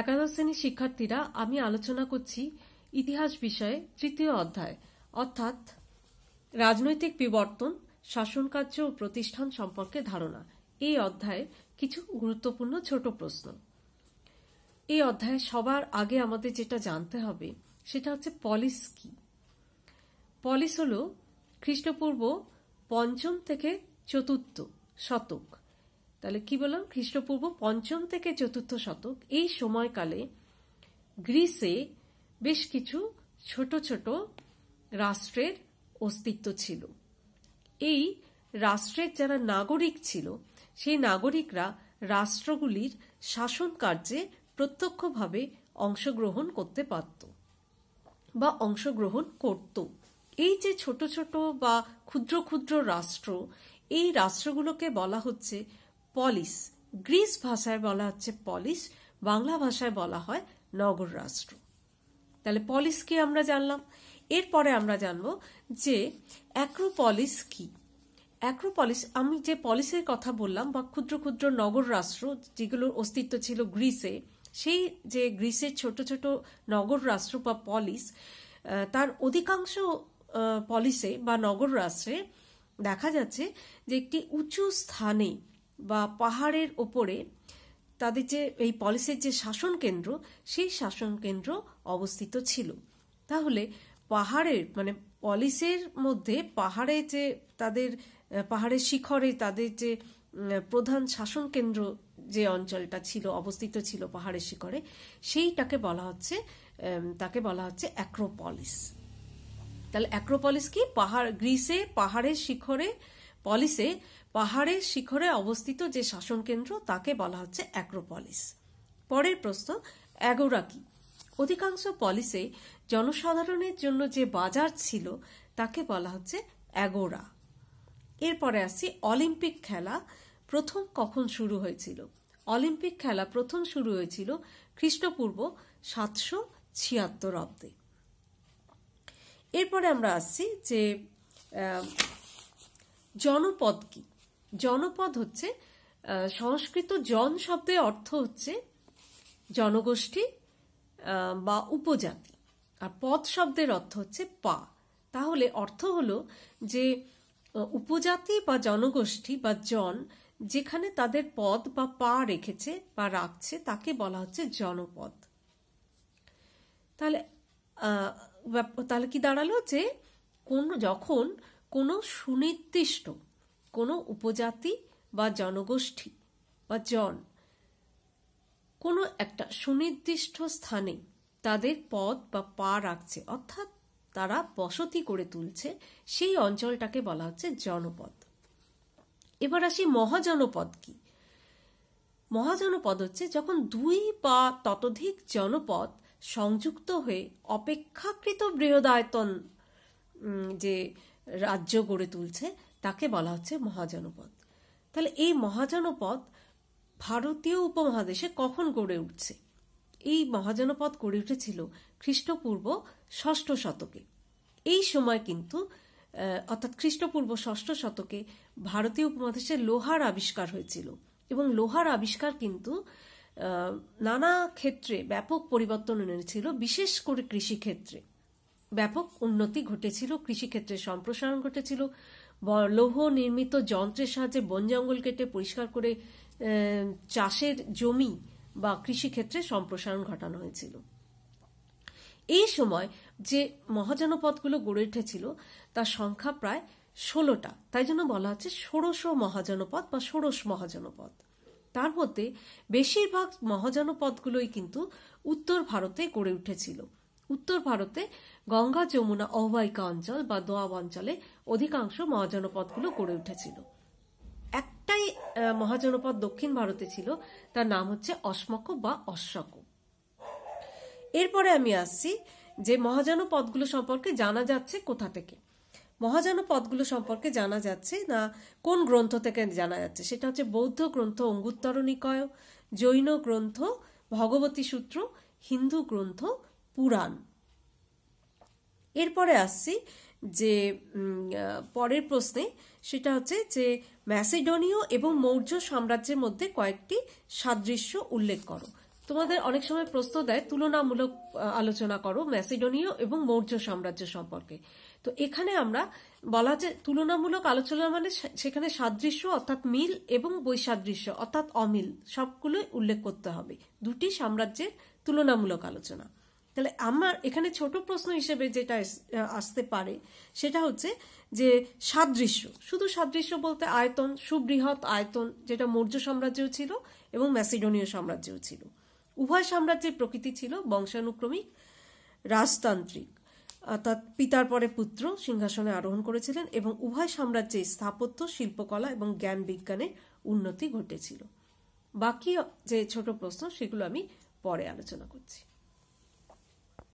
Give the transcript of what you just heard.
একাদশ শ্রেণীর শিক্ষার্থীরা আমি আলোচনা করছি ইতিহাস বিষয়ে তৃতীয় অধ্যায় অর্থাৎ রাজনৈতিক বিবর্তন শাসনকার্য ও প্রতিষ্ঠান সম্পর্কে ধারণা এই অধ্যায়ে কিছু গুরুত্বপূর্ণ ছোট প্রশ্ন এই অধ্যায়ে সবার আগে আমাদের যেটা জানতে হবে সেটা হচ্ছে পলিস কি পলিস হল খ্রিস্টপূর্ব পঞ্চম থেকে চতুর্থ শতক তাহলে কি বললাম খ্রিস্টপূর্ব পঞ্চম থেকে চতুর্থ শতক এই সময়কালে গ্রিসে বেশ কিছু ছোট ছোট রাষ্ট্রের অস্তিত্ব ছিল এই রাষ্ট্রের যারা নাগরিক ছিল সেই নাগরিকরা রাষ্ট্রগুলির শাসন কার্যে প্রত্যক্ষভাবে অংশগ্রহণ করতে পারত বা অংশগ্রহণ করত এই যে ছোট ছোট বা ক্ষুদ্র ক্ষুদ্র রাষ্ট্র এই রাষ্ট্রগুলোকে বলা হচ্ছে পলিস গ্রিস ভাষায় বলা হচ্ছে পলিস বাংলা ভাষায় বলা হয় নগর রাষ্ট্র তাহলে পলিস কি আমরা জানলাম এরপরে আমরা জানব যে অ্যাক্রোপলিস কি অ্যাক্রোপলিস আমি যে পলিসের কথা বললাম বা ক্ষুদ্র ক্ষুদ্র নগর রাষ্ট্র যেগুলোর অস্তিত্ব ছিল গ্রিসে সেই যে গ্রিসের ছোট ছোট নগর রাষ্ট্র বা পলিস তার অধিকাংশ পলিসে বা নগর রাষ্ট্রে দেখা যাচ্ছে যে একটি উঁচু স্থানে বা পাহাড়ের ওপরে তাদের যে এই পলিসের যে শাসন কেন্দ্র সেই শাসন কেন্দ্র অবস্থিত ছিল তাহলে পাহাড়ের মানে পলিসের মধ্যে পাহাড়ে যে তাদের পাহাড়ের শিখরে তাদের যে প্রধান শাসন কেন্দ্র যে অঞ্চলটা ছিল অবস্থিত ছিল পাহাড়ের শিখরে সেইটাকে বলা হচ্ছে তাকে বলা হচ্ছে অ্যাক্রোপলিস তাহলে অ্যাক্রোপলিস কি পাহাড় গ্রিসে পাহাড়ের শিখরে পলিসে পাহাড়ের শিখরে অবস্থিত যে শাসন কেন্দ্র তাকে বলা হচ্ছে অ্যাক্রোপলিস পরের প্রশ্ন অ্যাগোরা কি অধিকাংশ পলিসে জনসাধারণের জন্য যে বাজার ছিল তাকে বলা হচ্ছে অ্যাগোরা এরপরে আসছি অলিম্পিক খেলা প্রথম কখন শুরু হয়েছিল অলিম্পিক খেলা প্রথম শুরু হয়েছিল খ্রিস্টপূর্ব সাতশো ছিয়াত্তর অব্দে এরপরে আমরা আসছি যে জনপদ কি জনপদ হচ্ছে সংস্কৃত জন শব্দের অর্থ হচ্ছে জনগোষ্ঠী বা উপজাতি আর পদ শব্দের অর্থ হচ্ছে পা তাহলে অর্থ হলো যে উপজাতি বা জনগোষ্ঠী বা জন যেখানে তাদের পদ বা পা রেখেছে বা রাখছে তাকে বলা হচ্ছে জনপদ তাহলে তাহলে কি দাঁড়ালো যে কোন যখন কোনো সুনির্দিষ্ট কোনো উপজাতি বা জনগোষ্ঠী বা জন কোনো একটা সুনির্দিষ্ট স্থানে তাদের পদ বা পা রাখছে অর্থাৎ তারা বসতি করে তুলছে সেই অঞ্চলটাকে বলা হচ্ছে জনপদ এবার আসি মহাজনপদ কি মহাজনপদ হচ্ছে যখন দুই বা ততোধিক জনপদ সংযুক্ত হয়ে অপেক্ষাকৃত বৃহদায়তন যে রাজ্য গড়ে তুলছে তাকে বলা হচ্ছে মহাজনপদ তাহলে এই মহাজনপদ ভারতীয় উপমহাদেশে কখন গড়ে উঠছে এই মহাজনপদ গড়ে উঠেছিল খ্রিস্টপূর্ব ষষ্ঠ শতকে এই সময় কিন্তু অর্থাৎ খ্রিস্টপূর্ব ষষ্ঠ শতকে ভারতীয় উপমহাদেশে লোহার আবিষ্কার হয়েছিল এবং লোহার আবিষ্কার কিন্তু নানা ক্ষেত্রে ব্যাপক পরিবর্তন এনেছিল বিশেষ করে কৃষিক্ষেত্রে ব্যাপক উন্নতি ঘটেছিল কৃষিক্ষেত্রে সম্প্রসারণ ঘটেছিল লৌহ নির্মিত যন্ত্রের সাহায্যে বন জঙ্গল কেটে পরিষ্কার করে চাষের জমি বা কৃষিক্ষেত্রে সম্প্রসারণ ঘটানো হয়েছিল এই সময় যে মহাজনপদগুলো গড়ে উঠেছিল তার সংখ্যা প্রায় ষোলোটা তাই জন্য বলা হচ্ছে ষোড়শ মহাজনপদ বা ষোড়শ মহাজনপদ তার মধ্যে বেশিরভাগ মহাজনপদগুলোই কিন্তু উত্তর ভারতে গড়ে উঠেছিল উত্তর ভারতে গঙ্গা যমুনা অববাহিকা অঞ্চল বা দোয়াব অঞ্চলে অধিকাংশ মহাজনপদগুলো গড়ে উঠেছিল একটাই মহাজনপদ দক্ষিণ ভারতে ছিল তার নাম হচ্ছে অশ্মক বা অশ্বক এরপরে আমি আসছি যে মহাজনপদগুলো সম্পর্কে জানা যাচ্ছে কোথা থেকে মহাজনপদগুলো সম্পর্কে জানা যাচ্ছে না কোন গ্রন্থ থেকে জানা যাচ্ছে সেটা হচ্ছে বৌদ্ধ গ্রন্থ অঙ্গুত্তর নিকয় জৈন গ্রন্থ ভগবতী সূত্র হিন্দু গ্রন্থ পুরাণ এরপরে আসছি যে পরের প্রশ্নে সেটা হচ্ছে যে ম্যাসিডোনীয় এবং মৌর্য সাম্রাজ্যের মধ্যে কয়েকটি সাদৃশ্য উল্লেখ করো তোমাদের অনেক সময় প্রশ্ন দেয় তুলনামূলক আলোচনা করো ম্যাসিডোনীয় এবং মৌর্য সাম্রাজ্য সম্পর্কে তো এখানে আমরা বলা যে তুলনামূলক আলোচনা মানে সেখানে সাদৃশ্য অর্থাৎ মিল এবং বৈসাদৃশ্য অর্থাৎ অমিল সবগুলোই উল্লেখ করতে হবে দুটি সাম্রাজ্যের তুলনামূলক আলোচনা তাহলে আমার এখানে ছোট প্রশ্ন হিসেবে যেটা আসতে পারে সেটা হচ্ছে যে সাদৃশ্য শুধু সাদৃশ্য বলতে আয়তন সুবৃহৎ আয়তন যেটা মৌর্য সাম্রাজ্যও ছিল এবং ম্যাসিডোনীয় সাম্রাজ্যও ছিল উভয় সাম্রাজ্যের প্রকৃতি ছিল বংশানুক্রমিক রাজতান্ত্রিক অর্থাৎ পিতার পরে পুত্র সিংহাসনে আরোহণ করেছিলেন এবং উভয় সাম্রাজ্যে স্থাপত্য শিল্পকলা এবং জ্ঞান বিজ্ঞানের উন্নতি ঘটেছিল বাকি যে ছোট প্রশ্ন সেগুলো আমি পরে আলোচনা করছি